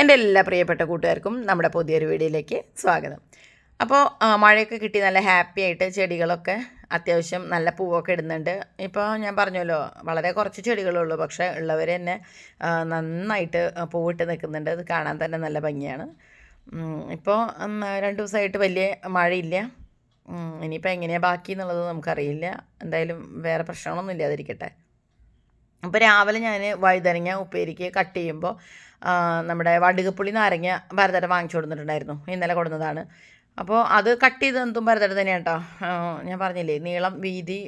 എൻ്റെ എല്ലാ പ്രിയപ്പെട്ട കൂട്ടുകാർക്കും നമ്മുടെ പുതിയൊരു വീഡിയോയിലേക്ക് സ്വാഗതം അപ്പോൾ മഴയൊക്കെ കിട്ടി നല്ല ഹാപ്പി ആയിട്ട് ചെടികളൊക്കെ അത്യാവശ്യം നല്ല പൂവൊക്കെ ഇടുന്നുണ്ട് ഇപ്പോൾ ഞാൻ പറഞ്ഞല്ലോ വളരെ കുറച്ച് ചെടികളുള്ളൂ പക്ഷേ ഉള്ളവർ തന്നെ നന്നായിട്ട് പൂവിട്ട് നിൽക്കുന്നുണ്ട് അത് കാണാൻ തന്നെ നല്ല ഭംഗിയാണ് ഇപ്പോൾ രണ്ട് ദിവസമായിട്ട് വലിയ മഴയില്ല ഇനിയിപ്പോൾ എങ്ങനെയാണ് ബാക്കി എന്നുള്ളത് നമുക്കറിയില്ല എന്തായാലും വേറെ പ്രശ്നങ്ങളൊന്നും ഇല്ലാതിരിക്കട്ടെ അപ്പോൾ രാവിലെ ഞാൻ വഴുതനങ്ങ ഉപ്പേരിക്ക് കട്ട് ചെയ്യുമ്പോൾ നമ്മുടെ വടുകപ്പുളി നാരങ്ങ ഭരതട വാങ്ങിച്ചു കൊടുത്തിട്ടുണ്ടായിരുന്നു ഇന്നലെ കൊടുത്തതാണ് അപ്പോൾ അത് കട്ട് ചെയ്ത് എന്തും ഭരതട തന്നെയാണ് കേട്ടോ ഞാൻ പറഞ്ഞില്ലേ നീളം വീതി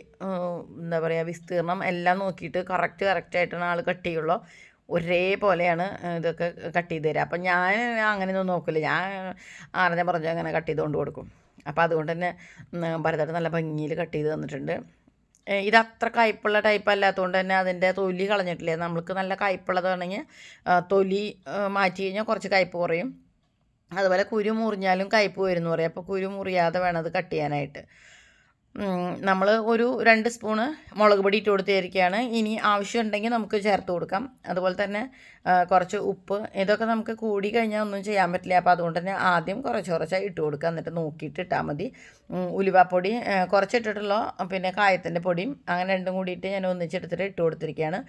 എന്താ പറയുക വിസ്തീർണം എല്ലാം നോക്കിയിട്ട് കറക്റ്റ് കറക്റ്റായിട്ടാണ് ആൾ കട്ട് ചെയ്യുള്ളൂ ഒരേപോലെയാണ് ഇതൊക്കെ കട്ട് ചെയ്ത് തരിക അപ്പം ഞാൻ അങ്ങനെയൊന്നും നോക്കില്ല ഞാൻ ആരെന്നെ പറഞ്ഞ അങ്ങനെ കട്ട് ചെയ്തുകൊണ്ട് കൊടുക്കും അപ്പോൾ അതുകൊണ്ട് തന്നെ ഭരതട്ട നല്ല ഭംഗിയിൽ കട്ട് ചെയ്ത് തന്നിട്ടുണ്ട് ഇത് അത്ര കയ്പുള്ള ടൈപ്പ് അല്ലാത്തതുകൊണ്ട് തന്നെ അതിൻ്റെ തൊലി കളഞ്ഞിട്ടില്ല നമ്മൾക്ക് നല്ല കയ്പുള്ളതാണെങ്കിൽ തൊലി മാറ്റി കഴിഞ്ഞാൽ കുറച്ച് കയ്പ് കുറയും അതുപോലെ കുരു മുറിഞ്ഞാലും കയ്പ് എന്ന് പറയും അപ്പോൾ കുരു മുറിയാതെ വേണം അത് കട്ട് ചെയ്യാനായിട്ട് നമ്മൾ ഒരു രണ്ട് സ്പൂണ് മുളക് പൊടി ഇട്ട് കൊടുത്തിരിക്കുകയാണ് ഇനി ആവശ്യമുണ്ടെങ്കിൽ നമുക്ക് ചേർത്ത് കൊടുക്കാം അതുപോലെ തന്നെ കുറച്ച് ഉപ്പ് ഇതൊക്കെ നമുക്ക് കൂടി കഴിഞ്ഞാൽ ഒന്നും ചെയ്യാൻ പറ്റില്ല അപ്പോൾ അതുകൊണ്ട് തന്നെ ആദ്യം കുറച്ച് കുറച്ചായി ഇട്ട് കൊടുക്കുക എന്നിട്ട് നോക്കിയിട്ട് ഇട്ടാൽ മതി ഉലുവാപ്പൊടി കുറച്ചിട്ടിട്ടുള്ള പിന്നെ കായത്തിൻ്റെ പൊടിയും അങ്ങനെ രണ്ടും കൂടിയിട്ട് ഞാൻ ഒന്നിച്ചെടുത്തിട്ട് ഇട്ട് കൊടുത്തിരിക്കുകയാണ്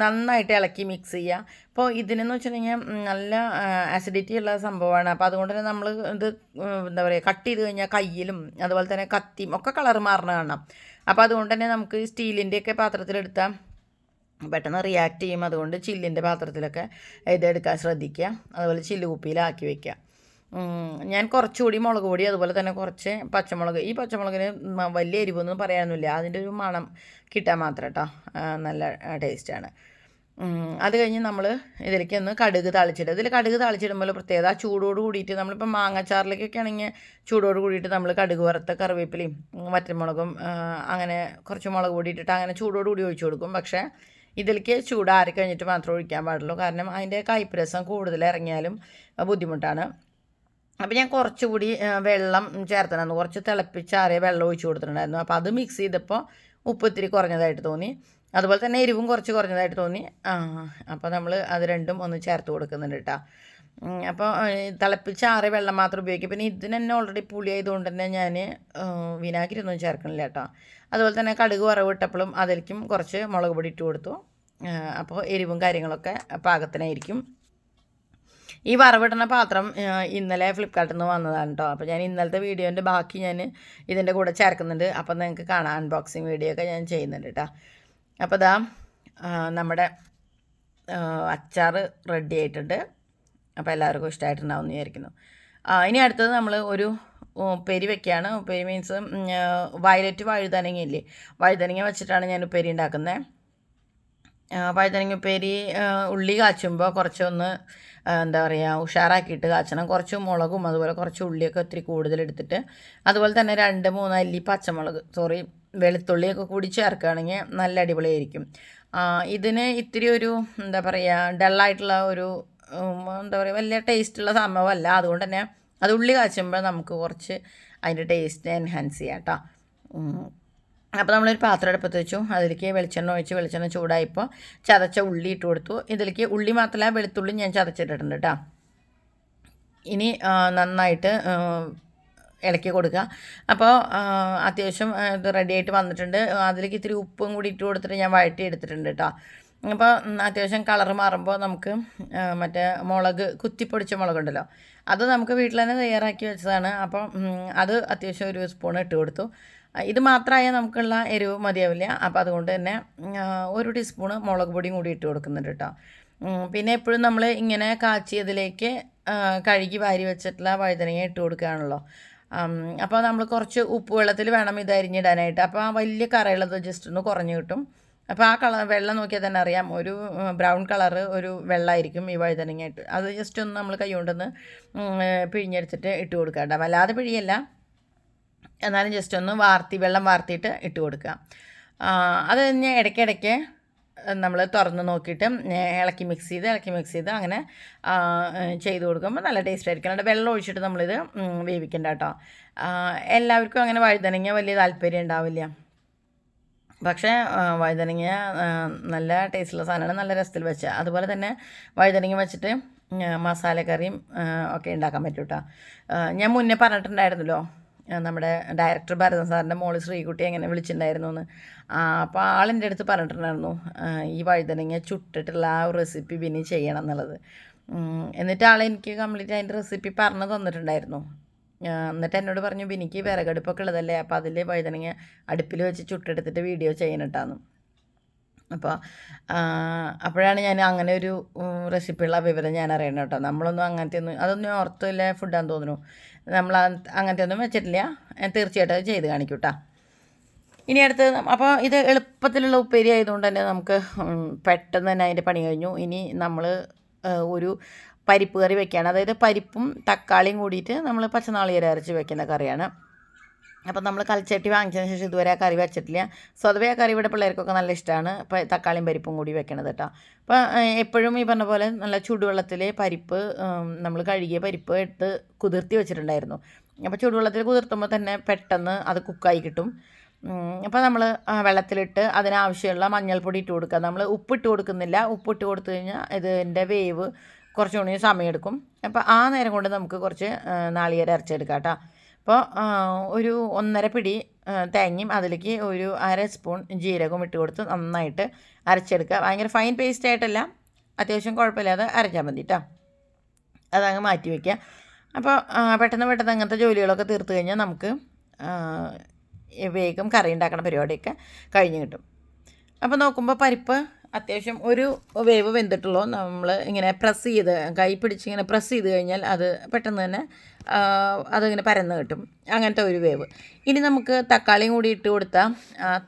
നന്നായിട്ട് ഇളക്കി മിക്സ് ചെയ്യുക അപ്പോൾ ഇതിനെന്ന് വെച്ചിട്ടുണ്ടെങ്കിൽ നല്ല ആസിഡിറ്റി ഉള്ള സംഭവമാണ് അപ്പോൾ അതുകൊണ്ട് തന്നെ നമ്മൾ ഇത് എന്താ പറയുക കട്ട് ചെയ്ത് കഴിഞ്ഞാൽ കയ്യിലും അതുപോലെ തന്നെ കത്തിയും ഒക്കെ കളർ മാറണ കാണാം അപ്പോൾ അതുകൊണ്ട് തന്നെ നമുക്ക് സ്റ്റീലിൻ്റെയൊക്കെ പാത്രത്തിലെടുത്താൽ പെട്ടെന്ന് റിയാക്ട് ചെയ്യും അതുകൊണ്ട് ചില്ലിൻ്റെ പാത്രത്തിലൊക്കെ ഇതെടുക്കാൻ ശ്രദ്ധിക്കുക അതുപോലെ ചില്ലുകുപ്പിയിലാക്കി വയ്ക്കുക ഞാൻ കുറച്ചുകൂടി മുളക് പൊടി അതുപോലെ തന്നെ കുറച്ച് പച്ചമുളക് ഈ പച്ചമുളകിന് വലിയ എരിവൊന്നും പറയാനൊന്നുമില്ല അതിൻ്റെ ഒരു മണം കിട്ടാൻ മാത്രം കേട്ടോ നല്ല ടേസ്റ്റാണ് അത് കഴിഞ്ഞ് നമ്മൾ ഇതിലേക്ക് ഒന്ന് കടുക് തളിച്ചിടും ഇതിൽ കടുക് തളിച്ചിടുമ്പോൾ പ്രത്യേകത ആ ചൂടോട് കൂടിയിട്ട് നമ്മളിപ്പോൾ മാങ്ങാച്ചാറിലേക്കൊക്കെ ആണെങ്കിൽ ചൂടോട് കൂടിയിട്ട് നമ്മൾ കടുക് വറുത്ത കറിവേപ്പിലയും വറ്റമുളകും അങ്ങനെ കുറച്ച് മുളക് കൂടിയിട്ടിട്ട് അങ്ങനെ ചൂടോട് കൂടി ഒഴിച്ചു കൊടുക്കും പക്ഷേ ഇതിലേക്ക് ചൂടാറി കഴിഞ്ഞിട്ട് മാത്രം ഒഴിക്കാൻ പാടുള്ളൂ കാരണം അതിൻ്റെ കയ്പ്പ് രസം കൂടുതൽ ഇറങ്ങിയാലും ബുദ്ധിമുട്ടാണ് അപ്പോൾ ഞാൻ കുറച്ചുകൂടി വെള്ളം ചേർത്തിട്ടുണ്ടായിരുന്നു കുറച്ച് തിളപ്പിച്ചാറിയ വെള്ളം ഒഴിച്ചു കൊടുത്തിട്ടുണ്ടായിരുന്നു അപ്പോൾ അത് മിക്സ് ചെയ്തപ്പോൾ ഉപ്പ് ഇത്തിരി കുറഞ്ഞതായിട്ട് തോന്നി അതുപോലെ തന്നെ എരിവും കുറച്ച് കുറഞ്ഞതായിട്ട് തോന്നി അപ്പോൾ നമ്മൾ അത് രണ്ടും ഒന്ന് ചേർത്ത് കൊടുക്കുന്നുണ്ട് കേട്ടോ അപ്പോൾ തിളപ്പിച്ചാറിയ വെള്ളം മാത്രം ഉപയോഗിക്കും പിന്നെ ഇതിന് തന്നെ ഓൾറെഡി പുളി ആയതുകൊണ്ട് തന്നെ ഞാൻ വിനാഗിരിയൊന്നും ചേർക്കണില്ല കേട്ടോ അതുപോലെ തന്നെ കടുക് വറവിട്ടപ്പോഴും അതിലേക്കും കുറച്ച് മുളക് പൊടി ഇട്ട് കൊടുത്തു അപ്പോൾ എരിവും കാര്യങ്ങളൊക്കെ പാകത്തിനായിരിക്കും ഈ വറവിടുന്ന പാത്രം ഇന്നലെ ഫ്ലിപ്കാർട്ടിൽ നിന്ന് വന്നതാണ് കേട്ടോ അപ്പോൾ ഞാൻ ഇന്നലത്തെ വീഡിയോൻ്റെ ബാക്കി ഞാൻ ഇതിൻ്റെ കൂടെ ചേർക്കുന്നുണ്ട് അപ്പം നിങ്ങൾക്ക് കാണാം അൺബോക്സിങ് വീഡിയോ ഒക്കെ ഞാൻ ചെയ്യുന്നുണ്ട് കേട്ടോ അപ്പോൾ ഇതാ നമ്മുടെ അച്ചാർ റെഡി ആയിട്ടുണ്ട് അപ്പോൾ എല്ലാവർക്കും ഇഷ്ടമായിട്ടുണ്ടാവും എന്ന് വിചാരിക്കുന്നു ഇനി അടുത്തത് നമ്മൾ ഒരു ഉപ്പേരി വെക്കുകയാണ് ഉപ്പേരി മീൻസ് വയലറ്റ് വഴുതനങ്ങ ഇല്ലേ വഴുതനങ്ങ വെച്ചിട്ടാണ് ഞാൻ ഉപ്പേരി ഉണ്ടാക്കുന്നത് ഉപ്പേരി ഉള്ളി കാച്ചുമ്പോൾ കുറച്ചൊന്ന് എന്താ പറയുക ഉഷാറാക്കിയിട്ട് കാച്ചണം കുറച്ച് മുളകും അതുപോലെ കുറച്ച് ഉള്ളിയൊക്കെ ഒത്തിരി കൂടുതലെടുത്തിട്ട് അതുപോലെ തന്നെ രണ്ട് മൂന്ന് അല്ലി പച്ചമുളക് സോറി വെളുത്തുള്ളിയൊക്കെ കൂടി ചേർക്കുകയാണെങ്കിൽ നല്ല അടിപൊളിയായിരിക്കും ഇതിന് ഇത്തിരി ഒരു എന്താ പറയുക ഡള്ളായിട്ടുള്ള ഒരു എന്താ പറയുക വലിയ ടേസ്റ്റുള്ള സംഭവമല്ല അതുകൊണ്ട് തന്നെ അത് ഉള്ളി കാച്ചുമ്പോൾ നമുക്ക് കുറച്ച് അതിൻ്റെ ടേസ്റ്റ് എൻഹാൻസ് ചെയ്യാം കേട്ടോ അപ്പോൾ നമ്മളൊരു പാത്രം എടുപ്പത്ത് വെച്ചു അതിലേക്ക് വെളിച്ചെണ്ണ ഒഴിച്ച് വെളിച്ചെണ്ണ ചൂടായപ്പോൾ ചതച്ച ഉള്ളി ഇട്ട് കൊടുത്തു ഇതിലേക്ക് ഉള്ളി മാത്രമല്ല വെളുത്തുള്ളി ഞാൻ ചതച്ചിട്ടിട്ടുണ്ട് കേട്ടോ ഇനി നന്നായിട്ട് ഇളക്കി കൊടുക്കുക അപ്പോൾ അത്യാവശ്യം ഇത് റെഡിയായിട്ട് വന്നിട്ടുണ്ട് അതിലേക്ക് ഇത്തിരി ഉപ്പും കൂടി ഇട്ട് കൊടുത്തിട്ട് ഞാൻ വഴറ്റി എടുത്തിട്ടുണ്ട് കേട്ടോ അപ്പോൾ അത്യാവശ്യം കളർ മാറുമ്പോൾ നമുക്ക് മറ്റേ മുളക് കുത്തിപ്പൊടിച്ച മുളകുണ്ടല്ലോ അത് നമുക്ക് വീട്ടിൽ തന്നെ തയ്യാറാക്കി വെച്ചതാണ് അപ്പം അത് അത്യാവശ്യം ഒരു സ്പൂൺ ഇട്ട് കൊടുത്തു ഇത് മാത്രമായ നമുക്കുള്ള എരിവ് മതിയാവില്ല അപ്പോൾ അതുകൊണ്ട് തന്നെ ഒരു ടീസ്പൂണ് മുളക് പൊടിയും കൂടി ഇട്ട് കൊടുക്കുന്നുണ്ട് കേട്ടോ പിന്നെ എപ്പോഴും നമ്മൾ ഇങ്ങനെ കാച്ചിയതിലേക്ക് കഴുകി വാരി വെച്ചിട്ടുള്ള വഴുതനങ്ങ ഇട്ട് കൊടുക്കുകയാണല്ലോ അപ്പോൾ നമ്മൾ കുറച്ച് ഉപ്പ് വെള്ളത്തിൽ വേണം ഇത് അരിഞ്ഞിടാനായിട്ട് അപ്പോൾ ആ വലിയ കറയുള്ളത് ജസ്റ്റ് ഒന്ന് കുറഞ്ഞു കിട്ടും അപ്പോൾ ആ കളർ വെള്ളം നോക്കിയാൽ തന്നെ അറിയാം ഒരു ബ്രൗൺ കളറ് ഒരു വെള്ളമായിരിക്കും ഈ വഴുതനങ്ങ ഇട്ട് അത് ജസ്റ്റ് ഒന്ന് നമ്മൾ കൈ കൊണ്ടൊന്ന് പിഴിഞ്ഞെടുത്തിട്ട് ഇട്ട് കൊടുക്കാം കേട്ടോ അല്ലാതെ പിഴിയല്ല എന്നാലും ജസ്റ്റ് ഒന്ന് വാർത്തി വെള്ളം വാർത്തിയിട്ട് ഇട്ട് കൊടുക്കുക അത് കഴിഞ്ഞ് ഇടയ്ക്കിടയ്ക്ക് നമ്മൾ തുറന്ന് നോക്കിയിട്ട് ഇളക്കി മിക്സ് ചെയ്ത് ഇളക്കി മിക്സ് ചെയ്ത് അങ്ങനെ ചെയ്ത് കൊടുക്കുമ്പോൾ നല്ല ടേസ്റ്റ് ആയിരിക്കും അല്ലാണ്ട് വെള്ളം ഒഴിച്ചിട്ട് നമ്മളിത് വേവിക്കേണ്ട കേട്ടോ എല്ലാവർക്കും അങ്ങനെ വഴുതനങ്ങ വലിയ താല്പര്യം ഉണ്ടാവില്ല പക്ഷേ വഴുതനങ്ങ നല്ല ടേസ്റ്റുള്ള സാധനമാണ് നല്ല രസത്തിൽ വെച്ച അതുപോലെ തന്നെ വഴുതനങ്ങ വെച്ചിട്ട് മസാലക്കറിയും ഒക്കെ ഉണ്ടാക്കാൻ പറ്റും കേട്ടോ ഞാൻ മുന്നേ പറഞ്ഞിട്ടുണ്ടായിരുന്നല്ലോ നമ്മുടെ ഡയറക്ടർ ഭരതൻ സാറിൻ്റെ മോള് ശ്രീകുട്ടി എങ്ങനെ വിളിച്ചിട്ടുണ്ടായിരുന്നു എന്ന് അപ്പോൾ ആളെൻ്റെ അടുത്ത് പറഞ്ഞിട്ടുണ്ടായിരുന്നു ഈ വഴുതനങ്ങ ചുട്ടിട്ടുള്ള ആ റെസിപ്പി പിന്നെ ചെയ്യണം എന്നുള്ളത് എന്നിട്ട് ആളെനിക്ക് കംപ്ലീറ്റ് അതിൻ്റെ റെസിപ്പി പറഞ്ഞ് തന്നിട്ടുണ്ടായിരുന്നു എന്നിട്ട് എന്നോട് പറഞ്ഞു ബിനിക്ക് വിറകടുപ്പൊക്കെ ഉള്ളതല്ലേ അപ്പോൾ അതിൽ വഴുതനങ്ങ അടുപ്പിൽ വെച്ച് ചുട്ടെടുത്തിട്ട് വീഡിയോ ചെയ്യണിട്ടാന്ന് അപ്പോൾ അപ്പോഴാണ് ഞാൻ അങ്ങനെ ഒരു റെസിപ്പിയുള്ള വിവരം ഞാൻ അറിയണം കേട്ടോ നമ്മളൊന്നും അങ്ങനത്തെ ഒന്നും അതൊന്നും ഓർത്തില്ല ഫുഡാന്ന് തോന്നുന്നു നമ്മൾ അങ്ങനത്തെ ഒന്നും വെച്ചിട്ടില്ല തീർച്ചയായിട്ടും ചെയ്ത് കാണിക്കും കേട്ടോ ഇനി അടുത്ത് അപ്പോൾ ഇത് എളുപ്പത്തിലുള്ള ഉപ്പേരി ആയതുകൊണ്ട് തന്നെ നമുക്ക് പെട്ടെന്ന് തന്നെ അതിൻ്റെ പണി കഴിഞ്ഞു ഇനി നമ്മൾ ഒരു പരിപ്പ് കറി വെക്കുകയാണ് അതായത് പരിപ്പും തക്കാളിയും കൂടിയിട്ട് നമ്മൾ പച്ചനാളികര അരച്ച് വെക്കുന്ന കറിയാണ് അപ്പം നമ്മൾ കൽച്ചട്ടി വാങ്ങിച്ചതിന് ശേഷം ഇതുവരെ ആ കറി വെച്ചിട്ടില്ല സ്വതവേ ആ കറി ഇവിടെ പിള്ളേർക്കൊക്കെ നല്ല ഇഷ്ടമാണ് ഇപ്പോൾ തക്കാളിയും പരിപ്പും കൂടി വെക്കണത് കേട്ടോ അപ്പോൾ എപ്പോഴും ഈ പറഞ്ഞ പോലെ നല്ല ചൂടുവെള്ളത്തിൽ പരിപ്പ് നമ്മൾ കഴുകിയ പരിപ്പ് എടുത്ത് കുതിർത്തി വെച്ചിട്ടുണ്ടായിരുന്നു അപ്പോൾ ചൂടുവെള്ളത്തിൽ കുതിർത്തുമ്പോൾ തന്നെ പെട്ടെന്ന് അത് കുക്കായി കിട്ടും അപ്പോൾ നമ്മൾ വെള്ളത്തിലിട്ട് അതിനാവശ്യമുള്ള മഞ്ഞൾപ്പൊടി ഇട്ട് കൊടുക്കുക നമ്മൾ ഉപ്പിട്ട് കൊടുക്കുന്നില്ല ഉപ്പിട്ട് കൊടുത്തു കഴിഞ്ഞാൽ ഇതിൻ്റെ വേവ് കുറച്ചുകൂടി സമയമെടുക്കും അപ്പോൾ ആ നേരം കൊണ്ട് നമുക്ക് കുറച്ച് നാളികേരം അരച്ചെടുക്കാം കേട്ടോ അപ്പോൾ ഒരു ഒന്നര പിടി തേങ്ങയും അതിലേക്ക് ഒരു അര സ്പൂൺ ജീരകവും ഇട്ട് കൊടുത്ത് നന്നായിട്ട് അരച്ചെടുക്കുക ഭയങ്കര ഫൈൻ പേസ്റ്റ് ആയിട്ടല്ല അത്യാവശ്യം കുഴപ്പമില്ലാതെ അരച്ചാൽ മതി കേട്ടോ അതങ്ങ് മാറ്റി വയ്ക്കുക അപ്പോൾ പെട്ടെന്ന് പെട്ടെന്ന് അങ്ങനത്തെ ജോലികളൊക്കെ തീർത്ത് കഴിഞ്ഞാൽ നമുക്ക് വേഗം കറി ഉണ്ടാക്കണ പരിപാടിയൊക്കെ കഴിഞ്ഞ് കിട്ടും അപ്പോൾ നോക്കുമ്പോൾ പരിപ്പ് അത്യാവശ്യം ഒരു വേവ് വെന്തിട്ടുള്ളൂ നമ്മൾ ഇങ്ങനെ പ്രസ് ചെയ്ത് കൈ പിടിച്ച് ഇങ്ങനെ പ്രസ് ചെയ്ത് കഴിഞ്ഞാൽ അത് പെട്ടെന്ന് തന്നെ അതിങ്ങനെ പരന്ന് കിട്ടും അങ്ങനത്തെ ഒരു വേവ് ഇനി നമുക്ക് തക്കാളിയും കൂടി ഇട്ട് കൊടുത്താൽ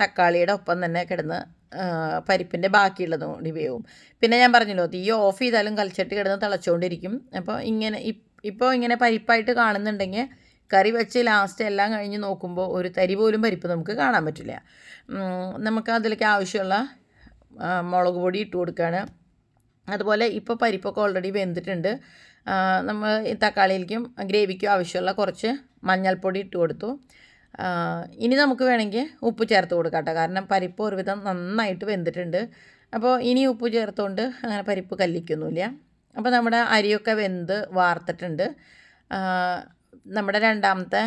തക്കാളിയുടെ ഒപ്പം തന്നെ കിടന്ന് പരിപ്പിൻ്റെ ബാക്കിയുള്ളത് കൂടി വേവും പിന്നെ ഞാൻ പറഞ്ഞല്ലോ തീ ഓഫ് ചെയ്താലും കൽച്ചട്ടി കിടന്ന് തിളച്ചുകൊണ്ടിരിക്കും അപ്പോൾ ഇങ്ങനെ ഇപ്പോൾ ഇങ്ങനെ പരിപ്പായിട്ട് കാണുന്നുണ്ടെങ്കിൽ കറി വെച്ച് ലാസ്റ്റ് എല്ലാം കഴിഞ്ഞ് നോക്കുമ്പോൾ ഒരു തരി പോലും പരിപ്പ് നമുക്ക് കാണാൻ പറ്റില്ല നമുക്ക് അതിലേക്ക് ആവശ്യമുള്ള മുളക് പൊടി ഇട്ട് കൊടുക്കുകയാണ് അതുപോലെ ഇപ്പോൾ പരിപ്പൊക്കെ ഓൾറെഡി വെന്തിട്ടുണ്ട് നമ്മൾ തക്കാളിയിലേക്കും ഗ്രേവിക്കും ആവശ്യമുള്ള കുറച്ച് മഞ്ഞൾപ്പൊടി ഇട്ട് കൊടുത്തു ഇനി നമുക്ക് വേണമെങ്കിൽ ഉപ്പ് ചേർത്ത് കൊടുക്കട്ടെ കാരണം പരിപ്പ് ഒരുവിധം നന്നായിട്ട് വെന്തിട്ടുണ്ട് അപ്പോൾ ഇനി ഉപ്പ് ചേർത്തുകൊണ്ട് അങ്ങനെ പരിപ്പ് കല്ലിക്കൊന്നുമില്ല അപ്പോൾ നമ്മുടെ അരിയൊക്കെ വെന്ത് വാർത്തിട്ടുണ്ട് നമ്മുടെ രണ്ടാമത്തെ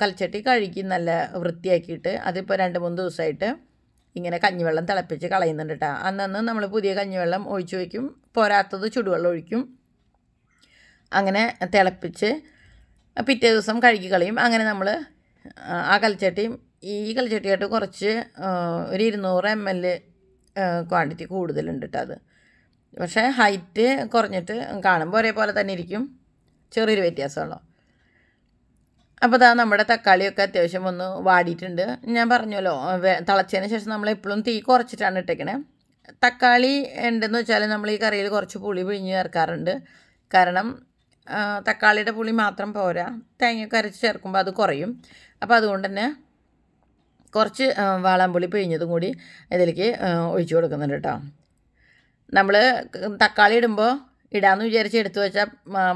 കൽച്ചട്ടി കഴുകി നല്ല വൃത്തിയാക്കിയിട്ട് അതിപ്പോൾ രണ്ട് മൂന്ന് ദിവസമായിട്ട് ഇങ്ങനെ കഞ്ഞിവെള്ളം തിളപ്പിച്ച് കളയുന്നുണ്ട് കേട്ടോ അന്നന്ന് നമ്മൾ പുതിയ കഞ്ഞിവെള്ളം ഒഴിച്ചു വയ്ക്കും പോരാത്തത് ചുടുവെള്ളം ഒഴിക്കും അങ്ങനെ തിളപ്പിച്ച് പിറ്റേ ദിവസം കഴുകി കളയും അങ്ങനെ നമ്മൾ ആ കൽച്ചട്ടിയും ഈ കൽച്ചട്ടിയായിട്ട് കുറച്ച് ഒരു ഇരുന്നൂറ് എം എൽ ക്വാണ്ടിറ്റി കൂടുതലുണ്ട് കേട്ടോ അത് പക്ഷേ ഹൈറ്റ് കുറഞ്ഞിട്ട് കാണുമ്പോൾ ഒരേപോലെ തന്നെ ഇരിക്കും ചെറിയൊരു വ്യത്യാസമുള്ളൂ അപ്പോൾ അതാ നമ്മുടെ തക്കാളിയൊക്കെ അത്യാവശ്യം ഒന്ന് വാടിയിട്ടുണ്ട് ഞാൻ പറഞ്ഞല്ലോ തിളച്ചതിന് ശേഷം നമ്മൾ എപ്പോഴും തീ കുറച്ചിട്ടാണ് ഇട്ടേക്കണേ തക്കാളി ഉണ്ടെന്ന് വെച്ചാൽ നമ്മൾ ഈ കറിയിൽ കുറച്ച് പുളി പിഴിഞ്ഞ് ചേർക്കാറുണ്ട് കാരണം തക്കാളിയുടെ പുളി മാത്രം പോരാ തേങ്ങയൊക്കെ അരച്ച് ചേർക്കുമ്പോൾ അത് കുറയും അപ്പോൾ അതുകൊണ്ട് തന്നെ കുറച്ച് വാളാമ്പുളി പിഴിഞ്ഞതും കൂടി ഇതിലേക്ക് ഒഴിച്ചു കൊടുക്കുന്നുണ്ട് കേട്ടോ നമ്മൾ തക്കാളി ഇടുമ്പോൾ ഇടാമെന്ന് വിചാരിച്ച് എടുത്തു വെച്ച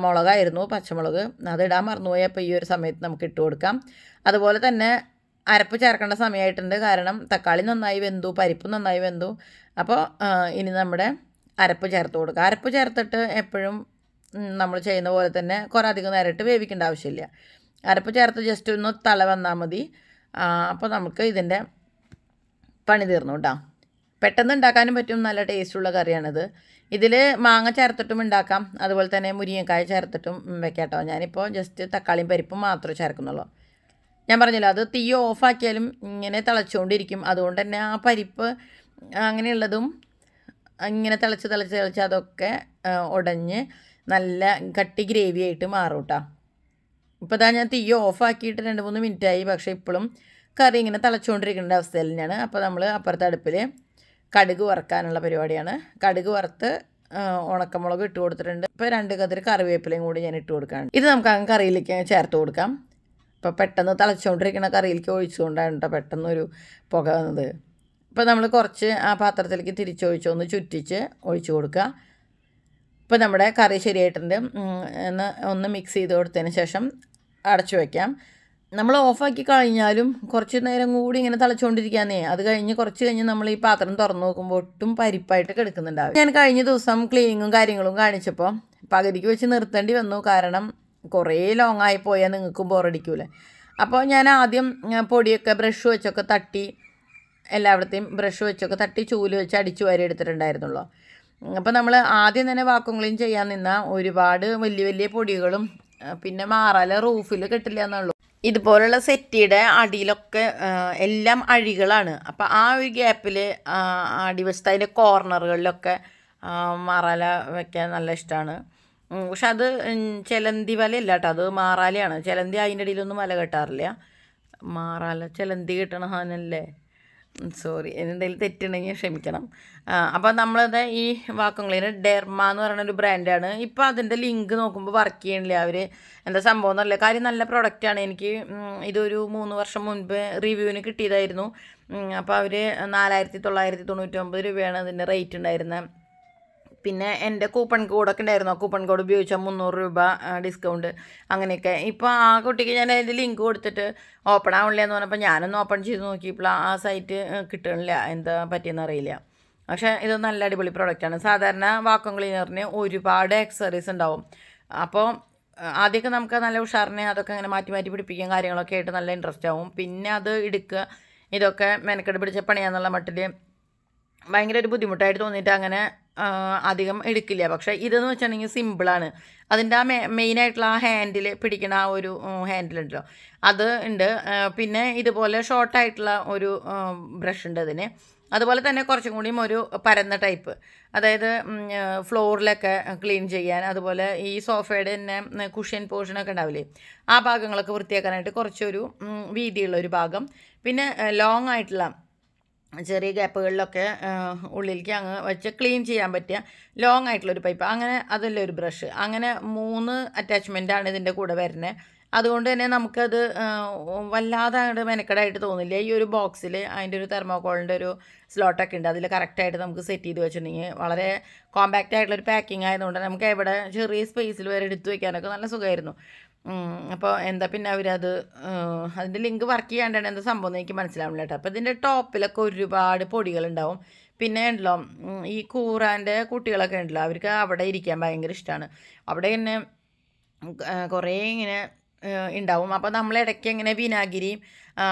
മുളകായിരുന്നു പച്ചമുളക് അത് ഇടാൻ മറന്നുപോയി അപ്പോൾ ഈ ഒരു സമയത്ത് നമുക്ക് ഇട്ട് കൊടുക്കാം അതുപോലെ തന്നെ അരപ്പ് ചേർക്കേണ്ട സമയമായിട്ടുണ്ട് കാരണം തക്കാളി നന്നായി വെന്തു പരിപ്പ് നന്നായി വെന്തു അപ്പോൾ ഇനി നമ്മുടെ അരപ്പ് ചേർത്ത് കൊടുക്കുക അരപ്പ് ചേർത്തിട്ട് എപ്പോഴും നമ്മൾ ചെയ്യുന്ന പോലെ തന്നെ കുറേ അധികം നേരിട്ട് വേവിക്കേണ്ട ആവശ്യമില്ല അരപ്പ് ചേർത്ത് ജസ്റ്റ് ഒന്ന് തല വന്നാൽ മതി അപ്പോൾ നമുക്ക് ഇതിൻ്റെ പണി തീർന്നു കേട്ടോ പെട്ടെന്ന് ഉണ്ടാക്കാനും പറ്റും നല്ല ടേസ്റ്റുള്ള കറിയാണിത് ഇതിൽ മാങ്ങ ചേർത്തിട്ടും ഉണ്ടാക്കാം അതുപോലെ തന്നെ മുരിങ്ങക്കായ ചേർത്തിട്ടും വെക്കാട്ടോ ഞാനിപ്പോൾ ജസ്റ്റ് തക്കാളിയും പരിപ്പും മാത്രമേ ചേർക്കുന്നുള്ളൂ ഞാൻ പറഞ്ഞല്ലോ അത് തീ ഓഫാക്കിയാലും ഇങ്ങനെ തിളച്ചുകൊണ്ടിരിക്കും അതുകൊണ്ട് തന്നെ ആ പരിപ്പ് അങ്ങനെയുള്ളതും ഇങ്ങനെ തിളച്ച് തിളച്ച് തിളച്ച് അതൊക്കെ ഉടഞ്ഞ് നല്ല കട്ടി ഗ്രേവി ആയിട്ട് മാറും കേട്ടോ ഇപ്പോൾ ഇതാ ഞാൻ തീ ഓഫാക്കിയിട്ട് രണ്ട് മൂന്ന് മിനിറ്റായി പക്ഷേ ഇപ്പോഴും കറി ഇങ്ങനെ തിളച്ചുകൊണ്ടിരിക്കേണ്ട അവസ്ഥയിൽ തന്നെയാണ് അപ്പോൾ നമ്മൾ അപ്പുറത്തെ അടുപ്പിൽ കടുക് വറുക്കാനുള്ള പരിപാടിയാണ് കടുക് വറുത്ത് ഉണക്കമുളക് ഇട്ട് കൊടുത്തിട്ടുണ്ട് ഇപ്പോൾ രണ്ട് കതിർ കറിവേപ്പിലയും കൂടി ഞാൻ ഇട്ട് കൊടുക്കാനുണ്ട് ഇത് നമുക്ക് അങ്ങ് കറിയിലേക്ക് ചേർത്ത് കൊടുക്കാം ഇപ്പോൾ പെട്ടെന്ന് തിളച്ചുകൊണ്ടിരിക്കുന്ന കറിയിലേക്ക് ഒഴിച്ചുകൊണ്ടാണ് കേട്ടോ പെട്ടെന്നൊരു പുക വന്നത് ഇപ്പോൾ നമ്മൾ കുറച്ച് ആ പാത്രത്തിലേക്ക് തിരിച്ചൊഴിച്ചൊന്ന് ചുറ്റിച്ച് ഒഴിച്ചു കൊടുക്കുക ഇപ്പോൾ നമ്മുടെ കറി ശരിയായിട്ടുണ്ട് ഒന്ന് ഒന്ന് മിക്സ് ചെയ്ത് കൊടുത്തതിന് ശേഷം അടച്ചു വയ്ക്കാം നമ്മൾ ഓഫാക്കി കഴിഞ്ഞാലും കുറച്ച് നേരം കൂടി ഇങ്ങനെ തളച്ചുകൊണ്ടിരിക്കാന്നേ അത് കഴിഞ്ഞ് കുറച്ച് കഴിഞ്ഞ് നമ്മൾ ഈ പാത്രം തുറന്നു നോക്കുമ്പോൾ ഒട്ടും പരിപ്പായിട്ട് കിടക്കുന്നുണ്ടാവും ഞാൻ കഴിഞ്ഞ ദിവസം ക്ലീനിങ്ങും കാര്യങ്ങളും കാണിച്ചപ്പോൾ പകുതിക്ക് വെച്ച് നിർത്തേണ്ടി വന്നു കാരണം കുറേ ലോങ് ആയി പോയാൽ നിങ്ങൾക്കും ബോറടിക്കൂലേ അപ്പോൾ ഞാൻ ആദ്യം പൊടിയൊക്കെ ബ്രഷ് വെച്ചൊക്കെ തട്ടി എല്ലായിടത്തെയും ബ്രഷ് വെച്ചൊക്കെ തട്ടി ചൂല് വെച്ച് അടിച്ചു വാരി എടുത്തിട്ടുണ്ടായിരുന്നുള്ളൂ അപ്പോൾ നമ്മൾ ആദ്യം തന്നെ വാക്കും ക്ലീൻ ചെയ്യാൻ നിന്നാൽ ഒരുപാട് വലിയ വലിയ പൊടികളും പിന്നെ മാറാല റൂഫിൽ കിട്ടില്ല എന്നുള്ളൂ ഇതുപോലുള്ള സെറ്റിയുടെ അടിയിലൊക്കെ എല്ലാം അഴികളാണ് അപ്പോൾ ആ ഒരു ഗ്യാപ്പിൽ അടിവശത്ത് അതിൻ്റെ കോർണറുകളിലൊക്കെ മാറാല വയ്ക്കാൻ നല്ല ഇഷ്ടമാണ് പക്ഷെ അത് ചെലന്തി വലയല്ല കേട്ടോ അത് മാറാലയാണ് ചെലന്തി അതിൻ്റെ ഇടയിലൊന്നും വല കെട്ടാറില്ല മാറാല ചെലന്തി കിട്ടണ സാധനമല്ലേ സോറി എന്തെങ്കിലും തെറ്റുണ്ടെങ്കിൽ ക്ഷമിക്കണം അപ്പോൾ നമ്മളത് ഈ വാക്വം ക്ലീനർ ഡെർമ എന്ന് പറയുന്ന ഒരു ബ്രാൻഡാണ് ഇപ്പോൾ അതിൻ്റെ ലിങ്ക് നോക്കുമ്പോൾ വർക്ക് ചെയ്യണില്ല അവർ എന്താ സംഭവം എന്നല്ല കാര്യം നല്ല പ്രൊഡക്റ്റാണ് എനിക്ക് ഇതൊരു മൂന്ന് വർഷം മുൻപ് റിവ്യൂവിന് കിട്ടിയതായിരുന്നു അപ്പോൾ അവർ നാലായിരത്തി തൊള്ളായിരത്തി തൊണ്ണൂറ്റൊമ്പത് രൂപയാണ് അതിൻ്റെ റേറ്റ് ഉണ്ടായിരുന്നത് പിന്നെ എൻ്റെ കൂപ്പൺ കോഡൊക്കെ ഉണ്ടായിരുന്നു ആ കൂപ്പൺ കോഡ് ഉപയോഗിച്ചാൽ മുന്നൂറ് രൂപ ഡിസ്കൗണ്ട് അങ്ങനെയൊക്കെ ഇപ്പോൾ ആ കുട്ടിക്ക് ഞാൻ അതിൻ്റെ ലിങ്ക് കൊടുത്തിട്ട് ഓപ്പൺ ആവണില്ല എന്ന് പറഞ്ഞപ്പോൾ ഞാനൊന്ന് ഓപ്പൺ ചെയ്ത് നോക്കിയപ്പോൾ ആ സൈറ്റ് കിട്ടണില്ല എന്താ പറ്റിയെന്ന് അറിയില്ല പക്ഷേ ഇത് നല്ല അടിപൊളി പ്രോഡക്റ്റാണ് സാധാരണ വാക്വം ക്ലീനറിന് ഒരുപാട് എക്സറീസ് ഉണ്ടാവും അപ്പോൾ ആദ്യമൊക്കെ നമുക്ക് നല്ല ഉഷാറിനെ അതൊക്കെ അങ്ങനെ മാറ്റി മാറ്റി പിടിപ്പിക്കും കാര്യങ്ങളൊക്കെ ആയിട്ട് നല്ല ഇൻട്രസ്റ്റ് ആവും പിന്നെ അത് എടുക്കുക ഇതൊക്കെ മെനക്കെട് പിടിച്ച പണിയാന്നുള്ള മട്ടിൽ ഭയങ്കര ഒരു ബുദ്ധിമുട്ടായിട്ട് തോന്നിയിട്ട് അങ്ങനെ അധികം എടുക്കില്ല പക്ഷേ ഇതെന്ന് വെച്ചിട്ടുണ്ടെങ്കിൽ സിമ്പിളാണ് അതിൻ്റെ ആ മെയിനായിട്ടുള്ള ആ ഹാൻഡിൽ പിടിക്കുന്ന ആ ഒരു ഹാൻഡിലുണ്ടല്ലോ അത് ഉണ്ട് പിന്നെ ഇതുപോലെ ഷോർട്ടായിട്ടുള്ള ഒരു ബ്രഷ് ഉണ്ട് അതിന് അതുപോലെ തന്നെ കുറച്ചും കൂടിയും ഒരു പരന്ന ടൈപ്പ് അതായത് ഫ്ലോറിലൊക്കെ ക്ലീൻ ചെയ്യാൻ അതുപോലെ ഈ സോഫയുടെ തന്നെ കുഷ്യൻ പോർഷനൊക്കെ ഉണ്ടാവില്ലേ ആ ഭാഗങ്ങളൊക്കെ വൃത്തിയാക്കാനായിട്ട് കുറച്ചൊരു വീതിയുള്ള ഒരു ഭാഗം പിന്നെ ലോങ് ആയിട്ടുള്ള ചെറിയ ഗ്യാപ്പുകളിലൊക്കെ ഉള്ളിലേക്ക് അങ്ങ് വെച്ച് ക്ലീൻ ചെയ്യാൻ പറ്റിയ ലോങ് ആയിട്ടുള്ളൊരു പൈപ്പ് അങ്ങനെ അതല്ല ഒരു ബ്രഷ് അങ്ങനെ മൂന്ന് അറ്റാച്ച്മെൻറ്റാണ് ഇതിൻ്റെ കൂടെ വരുന്നത് അതുകൊണ്ട് തന്നെ നമുക്കത് വല്ലാതെ അങ്ങോട്ട് മെനക്കെടായിട്ട് തോന്നില്ല ഈ ഒരു ബോക്സിൽ അതിൻ്റെ ഒരു തെർമോകോളിൻ്റെ ഒരു സ്ലോട്ടൊക്കെ ഉണ്ട് അതിൽ കറക്റ്റായിട്ട് നമുക്ക് സെറ്റ് ചെയ്ത് വെച്ചിട്ടുണ്ടെങ്കിൽ വളരെ കോമ്പാക്റ്റ് ആയിട്ടുള്ളൊരു പാക്കിംഗ് ആയതുകൊണ്ട് നമുക്ക് എവിടെ ചെറിയ സ്പേസിൽ വരെ എടുത്തു വയ്ക്കാനൊക്കെ നല്ല സുഖമായിരുന്നു അപ്പോൾ എന്താ പിന്നെ അവരത് അതിൻ്റെ ലിങ്ക് വർക്ക് ചെയ്യാണ്ടാണ് എന്താ സംഭവം എനിക്ക് മനസ്സിലാവില്ല കേട്ടോ അപ്പോൾ ഇതിൻ്റെ ടോപ്പിലൊക്കെ ഒരുപാട് പൊടികളുണ്ടാവും പിന്നെ ഉണ്ടല്ലോ ഈ കൂറാൻ്റെ കുട്ടികളൊക്കെ ഉണ്ടല്ലോ അവർക്ക് അവിടെ ഇരിക്കാൻ ഭയങ്കര ഇഷ്ടമാണ് അവിടെ ഇങ്ങനെ കുറേ ഇങ്ങനെ ഉണ്ടാവും അപ്പോൾ നമ്മൾ ഇടയ്ക്ക് ഇങ്ങനെ വിനാഗിരി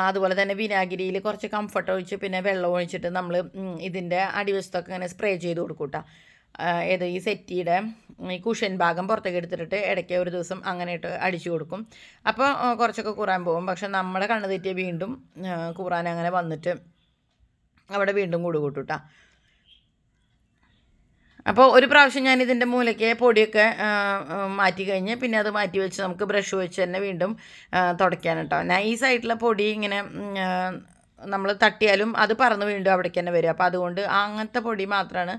അതുപോലെ തന്നെ വിനാഗിരിയിൽ കുറച്ച് കംഫർട്ട് ഒഴിച്ച് പിന്നെ വെള്ളം ഒഴിച്ചിട്ട് നമ്മൾ ഇതിൻ്റെ അടിവശത്തൊക്കെ ഇങ്ങനെ സ്പ്രേ ചെയ്ത് കൊടുക്കൂട്ടാം ഏത് ഈ സെറ്റിയുടെ ഈ കുഷൻ ഭാഗം പുറത്തേക്ക് എടുത്തിട്ട് ഇടയ്ക്ക് ഒരു ദിവസം അങ്ങനെ ഇട്ട് അടിച്ചു കൊടുക്കും അപ്പോൾ കുറച്ചൊക്കെ കൂറാൻ പോകും പക്ഷെ നമ്മുടെ കണ്ണ് തെറ്റിയ വീണ്ടും കൂറാൻ അങ്ങനെ വന്നിട്ട് അവിടെ വീണ്ടും കൂട് കൂട്ടൂട്ടാ അപ്പോൾ ഒരു പ്രാവശ്യം ഞാൻ ഇതിൻ്റെ മൂലയ്ക്ക് പൊടിയൊക്കെ മാറ്റി കഴിഞ്ഞ് പിന്നെ അത് മാറ്റി വെച്ച് നമുക്ക് ബ്രഷ് വെച്ച് തന്നെ വീണ്ടും തുടയ്ക്കാൻ കേട്ടോ നൈസായിട്ടുള്ള പൊടി ഇങ്ങനെ നമ്മൾ തട്ടിയാലും അത് പറന്ന് വീണ്ടും അവിടേക്ക് തന്നെ വരും അപ്പോൾ അതുകൊണ്ട് അങ്ങനത്തെ പൊടി മാത്രമാണ്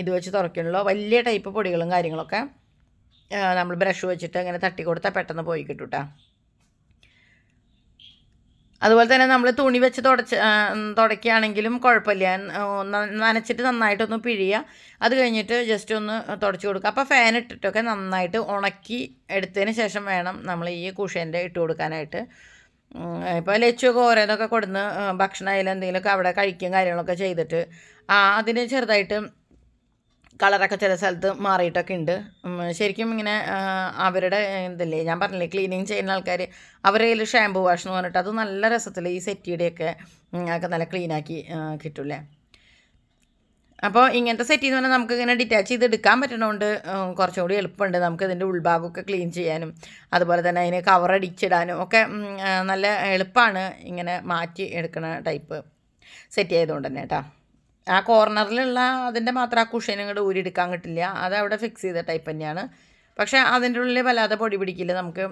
ഇത് വെച്ച് തുറക്കണുള്ളൂ വലിയ ടൈപ്പ് പൊടികളും കാര്യങ്ങളൊക്കെ നമ്മൾ ബ്രഷ് വെച്ചിട്ട് അങ്ങനെ തട്ടി കൊടുത്താൽ പെട്ടെന്ന് പോയി കിട്ടൂട്ടാ അതുപോലെ തന്നെ നമ്മൾ തുണി വെച്ച് തുടച്ച് തുടയ്ക്കുകയാണെങ്കിലും കുഴപ്പമില്ല നനച്ചിട്ട് നന്നായിട്ടൊന്ന് പിഴിയുക അത് കഴിഞ്ഞിട്ട് ജസ്റ്റ് ഒന്ന് തുടച്ച് കൊടുക്കുക അപ്പോൾ ഫാൻ ഇട്ടിട്ടൊക്കെ നന്നായിട്ട് ഉണക്കി എടുത്തതിന് ശേഷം വേണം നമ്മൾ ഈ കുഷേൻ്റെ ഇട്ട് കൊടുക്കാനായിട്ട് ഇപ്പോൾ ലച്ചു കോരെന്നൊക്കെ കൊടുന്ന് ഭക്ഷണമായാലും എന്തെങ്കിലുമൊക്കെ അവിടെ കഴിക്കുകയും കാര്യങ്ങളൊക്കെ ചെയ്തിട്ട് ആ അതിന് ചെറുതായിട്ട് കളറൊക്കെ ചില സ്ഥലത്ത് മാറിയിട്ടൊക്കെ ഉണ്ട് ശരിക്കും ഇങ്ങനെ അവരുടെ എന്തല്ലേ ഞാൻ പറഞ്ഞില്ലേ ക്ലീനിങ് ചെയ്യുന്ന ആൾക്കാർ അവരുടെ കയ്യിൽ ഷാമ്പു വാഷ് എന്ന് പറഞ്ഞിട്ട് അത് നല്ല രസത്തിൽ ഈ സെറ്റിയുടെയൊക്കെ ഒക്കെ നല്ല ക്ലീനാക്കി കിട്ടൂലേ അപ്പോൾ ഇങ്ങനത്തെ സെറ്റ് ചെയ്ത് പറഞ്ഞാൽ നമുക്ക് ഇങ്ങനെ ഡിറ്റാച്ച് ചെയ്ത് എടുക്കാൻ പറ്റണതുകൊണ്ട് കുറച്ചുകൂടി എളുപ്പമുണ്ട് നമുക്ക് ഇതിൻ്റെ ഉൾഭാഗമൊക്കെ ക്ലീൻ ചെയ്യാനും അതുപോലെ തന്നെ അതിന് കവർ അടിച്ചിടാനും ഒക്കെ നല്ല എളുപ്പമാണ് ഇങ്ങനെ മാറ്റി എടുക്കുന്ന ടൈപ്പ് സെറ്റ് ചെയ്തുകൊണ്ട് തന്നെ കേട്ടോ ആ കോർണറിലുള്ള അതിൻ്റെ മാത്രം ആ കുഷൻ ഇങ്ങോട്ട് ഊരിയെടുക്കാൻ കിട്ടില്ല അത് അവിടെ ഫിക്സ് ചെയ്ത ടൈപ്പ് തന്നെയാണ് പക്ഷേ അതിൻ്റെ ഉള്ളിൽ വല്ലാതെ പൊടി പിടിക്കില്ല നമുക്ക്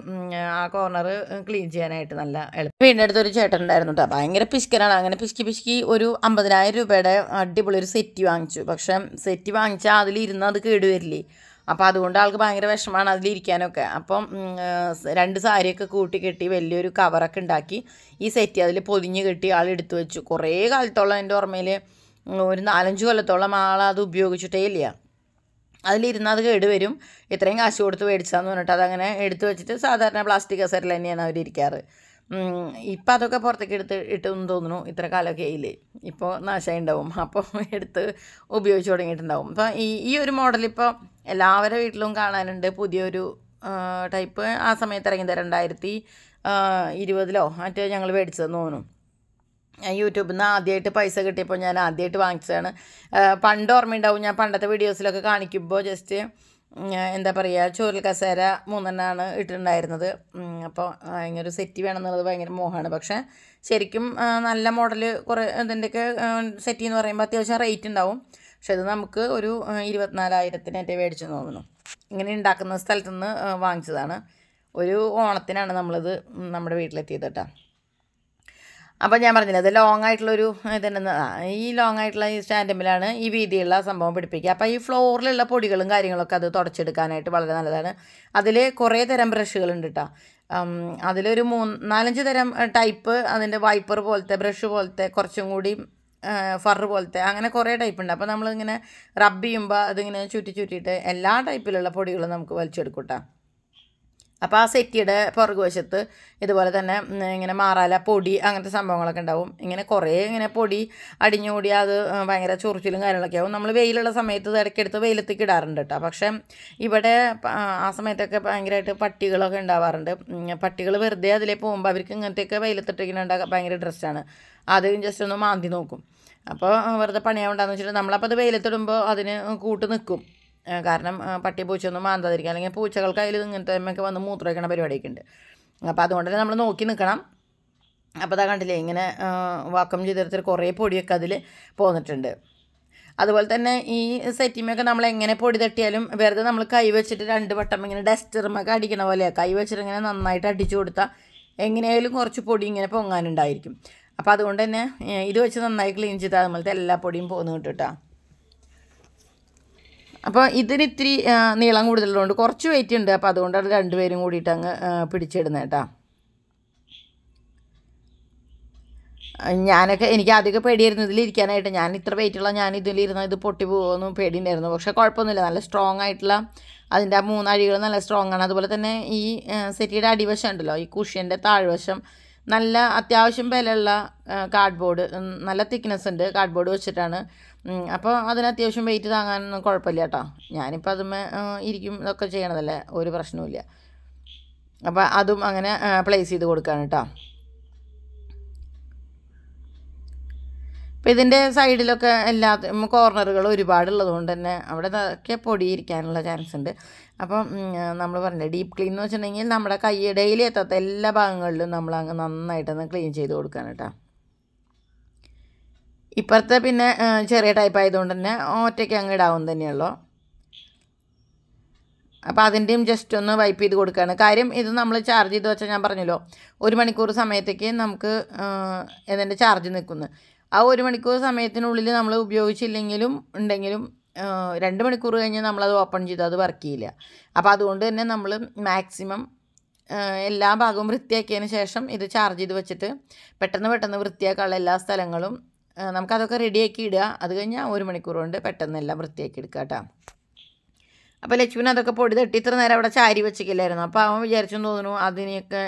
ആ കോർണർ ക്ലീൻ ചെയ്യാനായിട്ട് നല്ല എളുപ്പം പിന്നെ അടുത്തൊരു ചേട്ടൻ ഉണ്ടായിരുന്നു കേട്ടോ ഭയങ്കര പിശുക്കനാണ് അങ്ങനെ പിശുക്കി പിശുക്കി ഒരു അമ്പതിനായിരം രൂപയുടെ അടിപൊളി ഒരു സെറ്റ് വാങ്ങിച്ചു പക്ഷേ സെറ്റ് വാങ്ങിച്ചാൽ അതിലിരുന്ന് അത് കേടുവരില്ലേ അപ്പോൾ അതുകൊണ്ട് ആൾക്ക് ഭയങ്കര വിഷമമാണ് അതിലിരിക്കാനൊക്കെ അപ്പം രണ്ട് സാരിയൊക്കെ കൂട്ടി കെട്ടി വലിയൊരു കവറൊക്കെ ഉണ്ടാക്കി ഈ സെറ്റ് അതിൽ പൊതിഞ്ഞ് കെട്ടി ആൾ എടുത്തു വെച്ചു കുറേ കാലത്തോളം എൻ്റെ ഓർമ്മയിൽ ഒരു നാലഞ്ച് കൊല്ലത്തോളം ആൾ അത് ഉപയോഗിച്ചിട്ടേ ഇല്ല അതിലിരുന്ന് അത് കേടുവരും ഇത്രയും കാശ് കൊടുത്ത് മേടിച്ചതെന്ന് പറഞ്ഞിട്ട് അതങ്ങനെ എടുത്തു വെച്ചിട്ട് സാധാരണ പ്ലാസ്റ്റിക് കസറിൽ തന്നെയാണ് അവർ ഇരിക്കാറ് ഇപ്പം അതൊക്കെ പുറത്തേക്ക് എടുത്ത് ഇട്ടെന്ന് തോന്നുന്നു ഇത്ര കാലമൊക്കെ ആയില്ലേ ഇപ്പോൾ നാശമായി ഉണ്ടാവും അപ്പോൾ എടുത്ത് ഉപയോഗിച്ച് തുടങ്ങിയിട്ടുണ്ടാവും അപ്പോൾ ഈ ഈ ഒരു മോഡൽ ഇപ്പോൾ എല്ലാവരുടെ വീട്ടിലും കാണാനുണ്ട് പുതിയൊരു ടൈപ്പ് ആ സമയത്ത് ഇറങ്ങി രണ്ടായിരത്തി ഇരുപതിലോ മറ്റോ ഞങ്ങൾ മേടിച്ചതെന്ന് തോന്നുന്നു യൂട്യൂബിൽ നിന്ന് ആദ്യമായിട്ട് പൈസ കിട്ടിയപ്പോൾ ഞാൻ ആദ്യമായിട്ട് വാങ്ങിച്ചതാണ് പണ്ട് ഓർമ്മയുണ്ടാവും ഞാൻ പണ്ടത്തെ വീഡിയോസിലൊക്കെ കാണിക്കുമ്പോൾ ജസ്റ്റ് എന്താ പറയുക ചോരൽ കസേര മൂന്നെണ്ണമാണ് ഇട്ടിട്ടുണ്ടായിരുന്നത് അപ്പോൾ ഭയങ്കര ഒരു സെറ്റ് വേണമെന്നുള്ളത് ഭയങ്കര മോഹമാണ് പക്ഷേ ശരിക്കും നല്ല മോഡൽ കുറേ ഇതിൻ്റെയൊക്കെ സെറ്റ് എന്ന് പറയുമ്പോൾ അത്യാവശ്യം റേറ്റ് ഉണ്ടാവും പക്ഷെ ഇത് നമുക്ക് ഒരു ഇരുപത്തിനാലായിരത്തിന് എൻ്റെ മേടിച്ചു തോന്നുന്നു ഇങ്ങനെ ഉണ്ടാക്കുന്ന സ്ഥലത്തുനിന്ന് വാങ്ങിച്ചതാണ് ഒരു ഓണത്തിനാണ് നമ്മളിത് നമ്മുടെ വീട്ടിലെത്തിയത് കേട്ടോ അപ്പോൾ ഞാൻ പറഞ്ഞില്ല അത് ലോങ് ആയിട്ടുള്ളൊരു ഇതെന്നെ ഈ ലോങ് ആയിട്ടുള്ള ഈ സ്റ്റാൻഡമ്പിലാണ് ഈ വീതിയുള്ള സംഭവം പിടിപ്പിക്കുക അപ്പോൾ ഈ ഫ്ലോറിലുള്ള പൊടികളും കാര്യങ്ങളൊക്കെ അത് തുടച്ചെടുക്കാനായിട്ട് വളരെ നല്ലതാണ് അതിൽ കുറേ തരം ബ്രഷുകളുണ്ട് കേട്ടോ അതിലൊരു മൂന്ന് നാലഞ്ച് തരം ടൈപ്പ് അതിൻ്റെ വൈപ്പർ പോലത്തെ ബ്രഷ് പോലത്തെ കുറച്ചും കൂടി ഫർ പോലത്തെ അങ്ങനെ കുറേ ടൈപ്പ് ഉണ്ട് അപ്പോൾ നമ്മളിങ്ങനെ റബ്ബ് ചെയ്യുമ്പോൾ അതിങ്ങനെ ചുറ്റി ചുറ്റിയിട്ട് എല്ലാ ടൈപ്പിലുള്ള പൊടികളും നമുക്ക് വലിച്ചെടുക്കൂട്ടാം അപ്പോൾ ആ സെറ്റിയുടെ വശത്ത് ഇതുപോലെ തന്നെ ഇങ്ങനെ മാറാല പൊടി അങ്ങനത്തെ സംഭവങ്ങളൊക്കെ ഉണ്ടാവും ഇങ്ങനെ കുറേ ഇങ്ങനെ പൊടി അടിഞ്ഞുകൂടി അത് ഭയങ്കര ചൊറിച്ചിലും കാര്യങ്ങളൊക്കെ ആവും നമ്മൾ വെയിലുള്ള സമയത്ത് ഇടയ്ക്കെടുത്ത് വെയിലത്തേക്ക് ഇടാറുണ്ട് കേട്ടോ പക്ഷേ ഇവിടെ ആ സമയത്തൊക്കെ ഭയങ്കരമായിട്ട് പട്ടികളൊക്കെ ഉണ്ടാവാറുണ്ട് പട്ടികൾ വെറുതെ അതിലേ പോകുമ്പോൾ അവർക്ക് ഇങ്ങനത്തെയൊക്കെ വെയിലത്തിട്ടിങ്ങനെ ഉണ്ടാകാൻ ഭയങ്കര ഡ്രസ്സാണ് ആദ്യം ജസ്റ്റ് ഒന്ന് മാന്തി നോക്കും അപ്പോൾ വെറുതെ പണിയാവണ്ടെന്ന് വെച്ചിട്ട് നമ്മളപ്പോൾ അത് വെയിലത്തിടുമ്പോൾ അതിന് കൂട്ട് നിൽക്കും കാരണം പട്ടി പൂച്ചയൊന്നും മാന്താതിരിക്കുക അല്ലെങ്കിൽ പൂച്ചകൾക്ക് അതിൽ ഇങ്ങനത്തെ ഒക്കെ വന്ന് മൂത്രമൊഴിക്കണ പരിപാടിയൊക്കെ ഉണ്ട് അപ്പോൾ അതുകൊണ്ട് തന്നെ നമ്മൾ നോക്കി നിൽക്കണം അപ്പോൾ അതാ കണ്ടില്ലേ ഇങ്ങനെ വാക്കം ചെയ്തെടുത്തിട്ട് കുറേ പൊടിയൊക്കെ അതിൽ പോന്നിട്ടുണ്ട് അതുപോലെ തന്നെ ഈ സെറ്റിമൊക്കെ നമ്മൾ എങ്ങനെ പൊടി തട്ടിയാലും വെറുതെ നമ്മൾ കൈ വെച്ചിട്ട് രണ്ട് വട്ടം ഇങ്ങനെ ഡസ്റ്റർമൊക്കെ അടിക്കണ പോലെ കൈ വെച്ചിട്ട് ഇങ്ങനെ നന്നായിട്ട് അടിച്ചു കൊടുത്താൽ എങ്ങനെയായാലും കുറച്ച് പൊടി ഇങ്ങനെ പൊങ്ങാനുണ്ടായിരിക്കും അപ്പോൾ അതുകൊണ്ട് തന്നെ ഇത് വെച്ച് നന്നായി ക്ലീൻ ചെയ്താൽ നമ്മളത്തെ എല്ലാ പൊടിയും പോന്നു കിട്ടും കേട്ടോ അപ്പോൾ ഇതിന് ഇത്തിരി നീളം കൂടുതലുള്ളതുകൊണ്ട് കുറച്ച് വെയിറ്റ് ഉണ്ട് അപ്പോൾ അതുകൊണ്ടാണ് രണ്ടുപേരും കൂടിയിട്ട് അങ്ങ് പിടിച്ചിടുന്നത് കേട്ടോ ഞാനൊക്കെ എനിക്ക് ആദ്യമൊക്കെ പേടിയായിരുന്നു ഇതിലിരിക്കാനായിട്ട് ഞാൻ ഇത്ര വെയിറ്റുള്ള ഞാൻ ഇതിലിരുന്ന ഇത് പൊട്ടി പോകുമെന്ന് പേടിയുണ്ടായിരുന്നു പക്ഷേ കുഴപ്പമൊന്നുമില്ല നല്ല സ്ട്രോങ് ആയിട്ടുള്ള അതിൻ്റെ ആ മൂന്നഴികൾ നല്ല സ്ട്രോങ് ആണ് അതുപോലെ തന്നെ ഈ സെറ്റിയുടെ അടിവശം ഉണ്ടല്ലോ ഈ കുഷ്യൻ്റെ താഴ്വശം നല്ല അത്യാവശ്യം വിലയുള്ള കാർഡ്ബോർഡ് നല്ല തിക്നെസ് ഉണ്ട് കാർഡ്ബോർഡ് വെച്ചിട്ടാണ് അപ്പോൾ അതിന് അത്യാവശ്യം വെയിറ്റ് താങ്ങാനൊന്നും കുഴപ്പമില്ല കേട്ടോ ഞാനിപ്പോൾ അതുമേ ഇരിക്കും ഇതൊക്കെ ചെയ്യണതല്ലേ ഒരു പ്രശ്നവുമില്ല അപ്പോൾ അതും അങ്ങനെ പ്ലേസ് ചെയ്ത് കൊടുക്കാണ് കേട്ടോ അപ്പോൾ ഇതിൻ്റെ സൈഡിലൊക്കെ എല്ലാ കോർണറുകൾ കൊണ്ട് തന്നെ അവിടെ ഇതൊക്കെ പൊടിയിരിക്കാനുള്ള ചാൻസ് ഉണ്ട് അപ്പം നമ്മൾ പറഞ്ഞില്ലേ ഡീപ്പ് ക്ലീൻ എന്ന് വെച്ചിട്ടുണ്ടെങ്കിൽ നമ്മുടെ കൈ ഡെയിലി എത്താത്ത എല്ലാ ഭാഗങ്ങളിലും നമ്മൾ അങ്ങ് നന്നായിട്ടൊന്ന് ക്ലീൻ ചെയ്ത് കൊടുക്കാനാണ് കേട്ടോ ഇപ്പുറത്തെ പിന്നെ ചെറിയ ടൈപ്പ് ആയതുകൊണ്ട് തന്നെ ഒറ്റയ്ക്ക് അങ്ങ് ഇടാവും തന്നെയുള്ളൂ അപ്പോൾ അതിൻ്റെയും ജസ്റ്റ് ഒന്ന് വൈപ്പ് ചെയ്ത് കൊടുക്കുകയാണ് കാര്യം ഇത് നമ്മൾ ചാർജ് ചെയ്ത് വെച്ചാൽ ഞാൻ പറഞ്ഞല്ലോ ഒരു മണിക്കൂർ സമയത്തേക്ക് നമുക്ക് ഇതിൻ്റെ ചാർജ് നിൽക്കുന്നു ആ ഒരു മണിക്കൂർ സമയത്തിനുള്ളിൽ നമ്മൾ ഉപയോഗിച്ചില്ലെങ്കിലും ഉണ്ടെങ്കിലും രണ്ട് മണിക്കൂർ കഴിഞ്ഞ് നമ്മളത് ഓപ്പൺ ചെയ്ത് അത് വർക്ക് ചെയ്യില്ല അപ്പോൾ അതുകൊണ്ട് തന്നെ നമ്മൾ മാക്സിമം എല്ലാ ഭാഗവും വൃത്തിയാക്കിയതിന് ശേഷം ഇത് ചാർജ് ചെയ്ത് വെച്ചിട്ട് പെട്ടെന്ന് പെട്ടെന്ന് വൃത്തിയാക്കാനുള്ള എല്ലാ സ്ഥലങ്ങളും നമുക്കതൊക്കെ റെഡിയാക്കി ഇടുക അത് കഴിഞ്ഞാൽ ഒരു മണിക്കൂർ കൊണ്ട് പെട്ടെന്ന് എല്ലാം വൃത്തിയാക്കി എടുക്കുക കേട്ടോ അപ്പോൾ ലക്ഷ്മൻ അതൊക്കെ പൊടി തട്ടി ഇത്ര നേരം അവിടെ ചാരി വെച്ചിട്ടില്ലായിരുന്നു അപ്പോൾ അവൻ വിചാരിച്ചെന്ന് തോന്നുന്നു അതിനെയൊക്കെ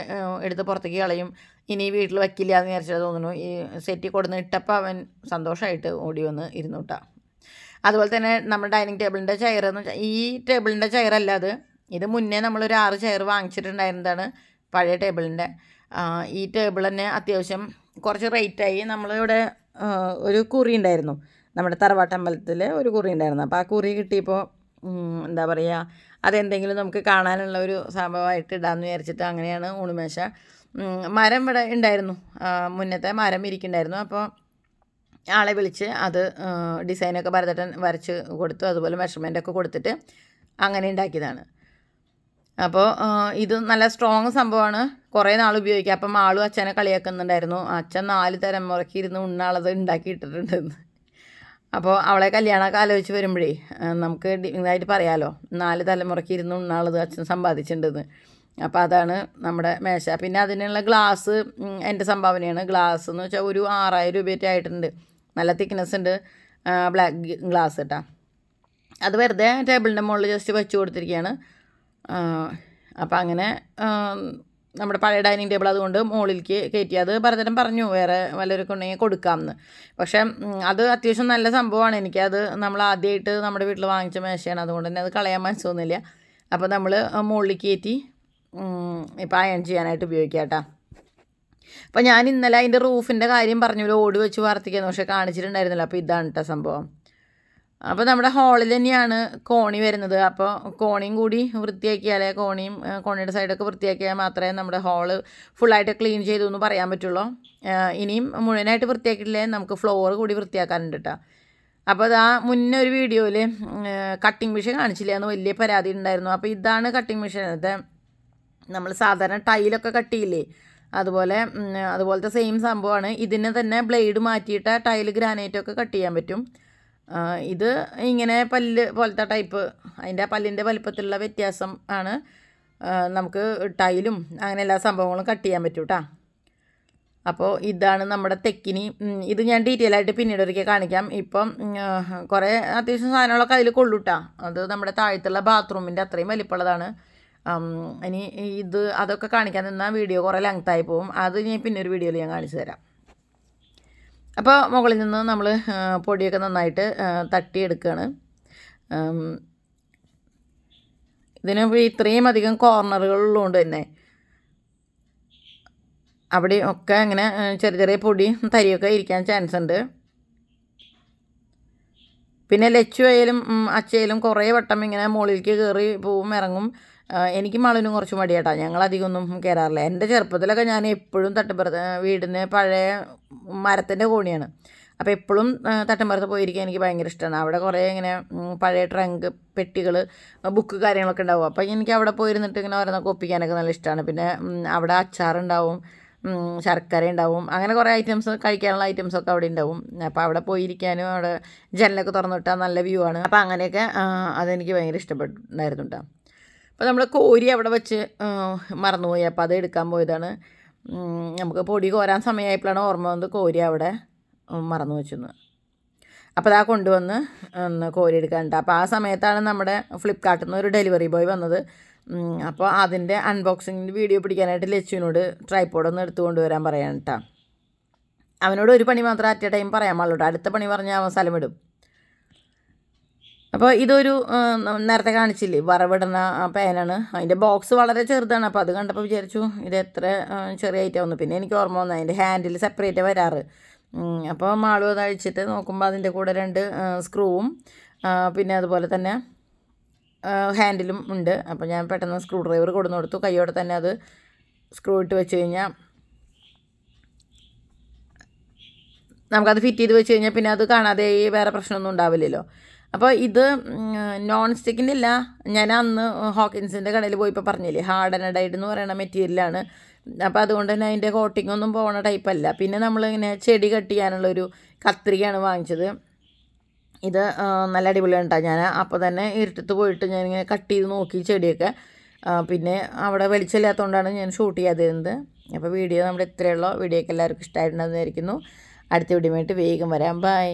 എടുത്ത് പുറത്തേക്ക് കളയും ഇനി വീട്ടിൽ വയ്ക്കില്ല എന്ന് വിചാരിച്ചത് തോന്നുന്നു ഈ സെറ്റി കൊടുന്ന് ഇട്ടപ്പോൾ അവൻ സന്തോഷമായിട്ട് ഓടി വന്ന് ഇരുന്നു കേട്ടോ അതുപോലെ തന്നെ നമ്മൾ ഡൈനിങ് ടേബിളിൻ്റെ ചെയർ എന്ന് ഈ ടേബിളിൻ്റെ ചെയറല്ല അത് ഇത് മുന്നേ നമ്മളൊരു ആറ് ചെയർ വാങ്ങിച്ചിട്ടുണ്ടായിരുന്നതാണ് പഴയ ടേബിളിൻ്റെ ഈ ടേബിൾ തന്നെ അത്യാവശ്യം കുറച്ച് റേറ്റായി നമ്മളിവിടെ ഒരു കുറി ഉണ്ടായിരുന്നു നമ്മുടെ അമ്പലത്തിൽ ഒരു കുറി ഉണ്ടായിരുന്നു അപ്പോൾ ആ കുറി കിട്ടിയപ്പോൾ എന്താ പറയുക അതെന്തെങ്കിലും നമുക്ക് കാണാനുള്ള ഒരു സംഭവമായിട്ട് ഇടാമെന്ന് വിചാരിച്ചിട്ട് അങ്ങനെയാണ് ഊണുമേശ മരം ഇവിടെ ഉണ്ടായിരുന്നു മുന്നത്തെ മരം ഇരിക്കുന്നുണ്ടായിരുന്നു അപ്പോൾ ആളെ വിളിച്ച് അത് ഡിസൈനൊക്കെ ഭരതട്ടൻ വരച്ച് കൊടുത്തു അതുപോലെ മെഷർമെൻ്റൊക്കെ കൊടുത്തിട്ട് അങ്ങനെ ഉണ്ടാക്കിയതാണ് അപ്പോൾ ഇത് നല്ല സ്ട്രോങ് സംഭവമാണ് കുറേ നാൾ ഉപയോഗിക്കുക അപ്പം ആളും അച്ഛനെ കളിയാക്കുന്നുണ്ടായിരുന്നു അച്ഛൻ നാല് തരം മുറക്കി ഇരുന്ന് ഉണ്ണാളത് ഉണ്ടാക്കിയിട്ടിട്ടുണ്ടെന്ന് അപ്പോൾ അവളെ കല്യാണമൊക്കെ ആലോചിച്ച് വരുമ്പോഴേ നമുക്ക് ഇതായിട്ട് പറയാമല്ലോ നാല് തലമുറയ്ക്ക് ഇരുന്ന് ഉണ്ണാളത് അച്ഛൻ സമ്പാദിച്ചിട്ടുണ്ടെന്ന് അപ്പോൾ അതാണ് നമ്മുടെ മേശ പിന്നെ അതിനുള്ള ഗ്ലാസ് എൻ്റെ സംഭാവനയാണ് ഗ്ലാസ് എന്ന് വെച്ചാൽ ഒരു ആറായിരം രൂപയൊക്കെ ആയിട്ടുണ്ട് നല്ല തിക്നെസ് ഉണ്ട് ബ്ലാക്ക് ഗ്ലാസ് കേട്ടോ അത് വെറുതെ ടേബിളിൻ്റെ മുകളിൽ ജസ്റ്റ് വെച്ച് കൊടുത്തിരിക്കുകയാണ് അപ്പം അങ്ങനെ നമ്മുടെ പഴയ ഡൈനിങ് ടേബിൾ അതുകൊണ്ട് മുകളിലേക്ക് കയറ്റി അത് ഭരതരം പറഞ്ഞു വേറെ വല്ലവർക്കും ഉണ്ടെങ്കിൽ കൊടുക്കാമെന്ന് പക്ഷേ അത് അത്യാവശ്യം നല്ല സംഭവമാണ് എനിക്കത് നമ്മൾ ആദ്യമായിട്ട് നമ്മുടെ വീട്ടിൽ വാങ്ങിച്ച മേശയാണ് അതുകൊണ്ട് തന്നെ അത് കളയാൻ മനസ്സൊന്നുമില്ല അപ്പോൾ നമ്മൾ മുകളിലേക്ക് കയറ്റി ഇപ്പോൾ അയൺ ചെയ്യാനായിട്ട് ഉപയോഗിക്കാം കേട്ടോ അപ്പോൾ ഞാൻ ഇന്നലെ അതിൻ്റെ റൂഫിൻ്റെ കാര്യം പറഞ്ഞു ഓടി വെച്ച് വാർത്തിക്കുന്നു പക്ഷേ കാണിച്ചിട്ടുണ്ടായിരുന്നില്ല അപ്പോൾ ഇതാണ് കേട്ടോ സംഭവം അപ്പോൾ നമ്മുടെ ഹാളിൽ തന്നെയാണ് കോണി വരുന്നത് അപ്പോൾ കോണിയും കൂടി വൃത്തിയാക്കിയാലേ കോണിയും കോണിയുടെ സൈഡൊക്കെ വൃത്തിയാക്കിയാൽ മാത്രമേ നമ്മുടെ ഹാള് ഫുള്ളായിട്ട് ക്ലീൻ ചെയ്തു എന്ന് പറയാൻ പറ്റുള്ളൂ ഇനിയും മുഴുവനായിട്ട് വൃത്തിയാക്കിയിട്ടില്ലേ നമുക്ക് ഫ്ലോർ കൂടി വൃത്തിയാക്കാനുണ്ട് കേട്ടോ അപ്പോൾ അത് ആ മുന്നേ ഒരു വീഡിയോയിൽ കട്ടിങ് മെഷീൻ കാണിച്ചില്ല എന്ന് വലിയ പരാതി ഉണ്ടായിരുന്നു അപ്പോൾ ഇതാണ് കട്ടിങ് മെഷീൻ അത് നമ്മൾ സാധാരണ ടൈലൊക്കെ കട്ട് ചെയ്യില്ലേ അതുപോലെ അതുപോലത്തെ സെയിം സംഭവമാണ് ഇതിനെ തന്നെ ബ്ലേഡ് മാറ്റിയിട്ട് ടൈൽ ഗ്രാനൈറ്റൊക്കെ കട്ട് ചെയ്യാൻ പറ്റും ഇത് ഇങ്ങനെ പല്ല് പോലത്തെ ടൈപ്പ് അതിൻ്റെ പല്ലിൻ്റെ വലിപ്പത്തിലുള്ള വ്യത്യാസം ആണ് നമുക്ക് ടൈലും അങ്ങനെ എല്ലാ സംഭവങ്ങളും കട്ട് ചെയ്യാൻ പറ്റും കേട്ടോ അപ്പോൾ ഇതാണ് നമ്മുടെ തെക്കിനി ഇത് ഞാൻ ഡീറ്റെയിൽ ആയിട്ട് പിന്നീട് ഒരിക്കൽ കാണിക്കാം ഇപ്പം കുറേ അത്യാവശ്യം സാധനങ്ങളൊക്കെ അതിൽ കൊള്ളൂട്ടാ അത് നമ്മുടെ താഴത്തുള്ള ബാത്റൂമിൻ്റെ അത്രയും വലിപ്പമുള്ളതാണ് ഇനി ഇത് അതൊക്കെ കാണിക്കാൻ നിന്നാൽ വീഡിയോ കുറേ ലെങ്ത്തായി പോകും അത് ഞാൻ പിന്നൊരു വീഡിയോയിൽ ഞാൻ കാണിച്ചു തരാം അപ്പോൾ മുകളിൽ നിന്ന് നമ്മൾ പൊടിയൊക്കെ നന്നായിട്ട് തട്ടിയെടുക്കുകയാണ് ഇതിന് ഇത്രയും അധികം കോർണറുകളുള്ളതുകൊണ്ട് തന്നെ അവിടെ ഒക്കെ അങ്ങനെ ചെറിയ ചെറിയ പൊടി തരിയൊക്കെ ഇരിക്കാൻ ചാൻസ് ഉണ്ട് പിന്നെ ലച്ചു ആയാലും അച്ചയിലും കുറേ വട്ടം ഇങ്ങനെ മുകളിലേക്ക് കയറി പോവും ഇറങ്ങും എനിക്ക് മണലും കുറച്ച് മടിയാട്ടാ ഞങ്ങൾ അധികമൊന്നും കയറാറില്ല എൻ്റെ ചെറുപ്പത്തിലൊക്കെ ഞാൻ എപ്പോഴും തട്ടിപ്പുറത്ത് വീടിന് പഴയ മരത്തിൻ്റെ കോണിയാണ് അപ്പോൾ എപ്പോഴും തട്ടമ്പലത്ത് പോയിരിക്കാൻ എനിക്ക് ഭയങ്കര ഇഷ്ടമാണ് അവിടെ കുറേ ഇങ്ങനെ പഴയ ട്രങ്ക് പെട്ടികൾ ബുക്ക് കാര്യങ്ങളൊക്കെ ഉണ്ടാവും അപ്പോൾ എനിക്ക് അവിടെ പോയിരുന്നിട്ട് ഇങ്ങനെ ഓരോന്നൊക്കെ ഒപ്പിക്കാനൊക്കെ നല്ല ഇഷ്ടമാണ് പിന്നെ അവിടെ അച്ചാറുണ്ടാവും ശർക്കര ഉണ്ടാവും അങ്ങനെ കുറേ ഐറ്റംസ് കഴിക്കാനുള്ള ഐറ്റംസൊക്കെ അവിടെ ഉണ്ടാവും അപ്പോൾ അവിടെ പോയിരിക്കാനും അവിടെ ജനലൊക്കെ വിട്ടാൽ നല്ല വ്യൂ ആണ് അപ്പോൾ അങ്ങനെയൊക്കെ അതെനിക്ക് ഭയങ്കര ഇഷ്ടപ്പെട്ടുണ്ടായിരുന്നു കേട്ടോ അപ്പോൾ നമ്മൾ കോരി അവിടെ വെച്ച് മറന്നുപോയി അപ്പോൾ അത് എടുക്കാൻ പോയതാണ് നമുക്ക് പൊടി കോരാൻ സമയമായപ്പോഴാണ് ഓർമ്മ വന്നത് കോരി അവിടെ മറന്നു വെച്ചെന്ന് അപ്പോൾ അതാ കൊണ്ടുവന്ന് ഒന്ന് കോരി എടുക്കാനുണ്ട് അപ്പോൾ ആ സമയത്താണ് നമ്മുടെ ഫ്ലിപ്കാർട്ടിൽ നിന്ന് ഒരു ഡെലിവറി ബോയ് വന്നത് അപ്പോൾ അതിൻ്റെ അൺബോക്സിങ്ങിൻ്റെ വീഡിയോ പിടിക്കാനായിട്ട് ലച്ചുവിനോട് ട്രൈപ്പോഡൊന്ന് എടുത്തു കൊണ്ടുവരാൻ പറയാൻ കേട്ടോ അവനോട് ഒരു പണി മാത്രം അറ്റ് എ ടൈം പറയാൻ പാടുള്ളൂ അടുത്ത പണി പറഞ്ഞാൽ അവൻ സ്ഥലം ഇടും അപ്പോൾ ഇതൊരു നേരത്തെ കാണിച്ചില്ലേ വറവിടുന്ന പേനാണ് അതിൻ്റെ ബോക്സ് വളരെ ചെറുതാണ് അപ്പോൾ അത് കണ്ടപ്പോൾ വിചാരിച്ചു ഇത് എത്ര ചെറിയ ഐറ്റം ഒന്ന് പിന്നെ എനിക്ക് ഓർമ്മ വന്നു അതിൻ്റെ ഹാൻഡിൽ സെപ്പറേറ്റ് വരാറ് അപ്പോൾ മാളു അത് അഴിച്ചിട്ട് നോക്കുമ്പോൾ അതിൻ്റെ കൂടെ രണ്ട് സ്ക്രൂവും പിന്നെ അതുപോലെ തന്നെ ഹാൻഡിലും ഉണ്ട് അപ്പോൾ ഞാൻ പെട്ടെന്ന് സ്ക്രൂ ഡ്രൈവർ കൊടുന്നു കൊടുത്തു കൈയോടെ തന്നെ അത് സ്ക്രൂ ഇട്ട് വെച്ച് കഴിഞ്ഞാൽ നമുക്കത് ഫിറ്റ് ചെയ്ത് വെച്ച് കഴിഞ്ഞാൽ പിന്നെ അത് കാണാതെ വേറെ പ്രശ്നമൊന്നും ഉണ്ടാവില്ലല്ലോ അപ്പോൾ ഇത് നോൺ സ്റ്റിക്കിൻ്റെ ഇല്ല ഞാൻ അന്ന് ഹോക്കിൻസിൻ്റെ കടയിൽ പോയപ്പോൾ പറഞ്ഞില്ലേ ഹാർഡ് ആൻഡ് എന്ന് പറയുന്ന മെറ്റീരിയലാണ് അപ്പോൾ അതുകൊണ്ട് തന്നെ അതിൻ്റെ കോട്ടിംഗ് ഒന്നും പോകണ ടൈപ്പല്ല പിന്നെ നമ്മൾ ഇങ്ങനെ ചെടി കട്ട് ചെയ്യാനുള്ളൊരു കത്രികയാണ് വാങ്ങിച്ചത് ഇത് നല്ല അടിപൊളിയാണ് ഞാൻ അപ്പോൾ തന്നെ ഇരുട്ടത്ത് പോയിട്ട് ഞാനിങ്ങനെ കട്ട് ചെയ്ത് നോക്കി ചെടിയൊക്കെ പിന്നെ അവിടെ വെളിച്ചമില്ലാത്തതുകൊണ്ടാണ് ഞാൻ ഷൂട്ട് ചെയ്യാതിരുന്നത് അപ്പോൾ വീഡിയോ നമ്മുടെ ഇത്രയുള്ള വീഡിയോ ഒക്കെ എല്ലാവർക്കും ഇഷ്ടമായിട്ടുണ്ടെന്ന് വിചാരിക്കുന്നു അടുത്ത വീഡിയോ വേഗം വരാം ബൈ